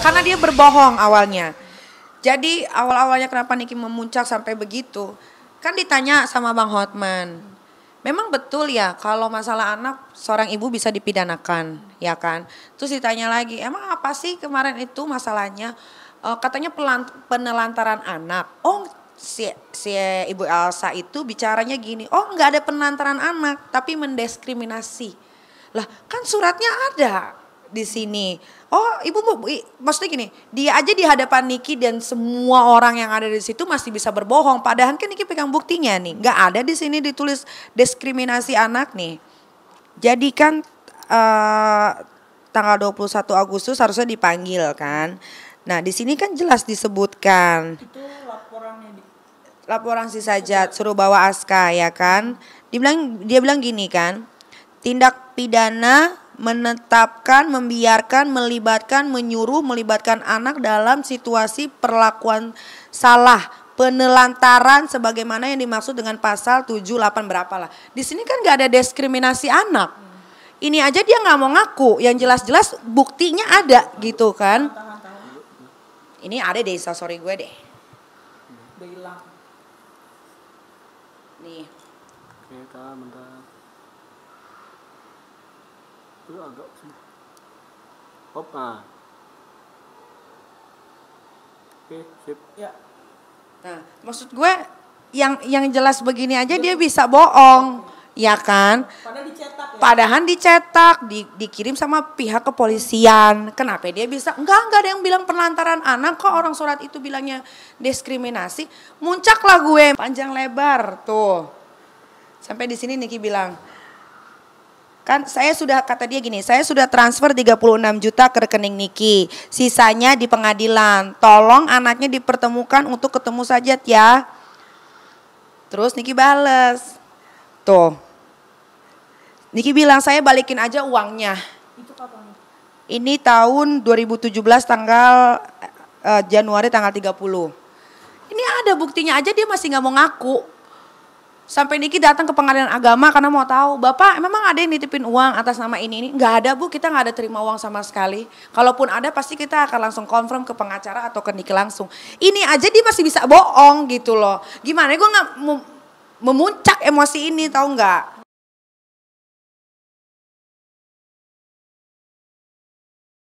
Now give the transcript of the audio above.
Karena dia berbohong awalnya. Jadi awal-awalnya kenapa Niki memuncak sampai begitu? Kan ditanya sama Bang Hotman. Memang betul ya kalau masalah anak seorang ibu bisa dipidanakan, ya kan? Terus ditanya lagi, emang apa sih kemarin itu masalahnya? E, katanya penelantaran anak. Oh, si, si ibu Elsa itu bicaranya gini, oh nggak ada penelantaran anak, tapi mendiskriminasi. Lah kan suratnya ada, di sini. Oh, ibu, ibu maksudnya gini, dia aja di hadapan Niki dan semua orang yang ada di situ masih bisa berbohong. Padahal kan Niki pegang buktinya nih, nggak ada di sini ditulis diskriminasi anak nih. Jadi kan uh, tanggal 21 Agustus harusnya dipanggil kan. Nah, di sini kan jelas disebutkan. Itu laporannya di... laporan si sajat suruh bawa aska ya kan. Dibilang dia bilang gini kan, tindak pidana menetapkan, membiarkan, melibatkan, menyuruh, melibatkan anak dalam situasi perlakuan salah, penelantaran sebagaimana yang dimaksud dengan pasal 78 berapa lah. Di sini kan gak ada diskriminasi anak. Ini aja dia nggak mau ngaku, yang jelas-jelas buktinya ada gitu kan. Ini ada deh, sorry gue deh. Nih. Oke, bentar itu agak hop nah oke sip ya nah maksud gue yang yang jelas begini aja dia bisa bohong ya kan padahal dicetak ya? padahal dicetak di, dikirim sama pihak kepolisian kenapa dia bisa enggak enggak ada yang bilang penelantaran anak kok orang surat itu bilangnya diskriminasi muncaklah gue panjang lebar tuh sampai di sini Niki bilang kan saya sudah kata dia gini, saya sudah transfer 36 juta ke rekening Niki, sisanya di pengadilan. Tolong anaknya dipertemukan untuk ketemu saja ya. Terus Niki bales. Tuh. Niki bilang saya balikin aja uangnya. Itu kapan? Ini tahun 2017 tanggal uh, Januari tanggal 30. Ini ada buktinya aja dia masih nggak mau ngaku. Sampai Niki datang ke pengadilan agama karena mau tahu, Bapak memang ada yang nitipin uang atas nama ini ini? Nggak ada Bu, kita nggak ada terima uang sama sekali. Kalaupun ada pasti kita akan langsung konfirm ke pengacara atau ke Niki langsung. Ini aja dia masih bisa bohong gitu loh. Gimana ya, gue nggak memuncak emosi ini tahu nggak?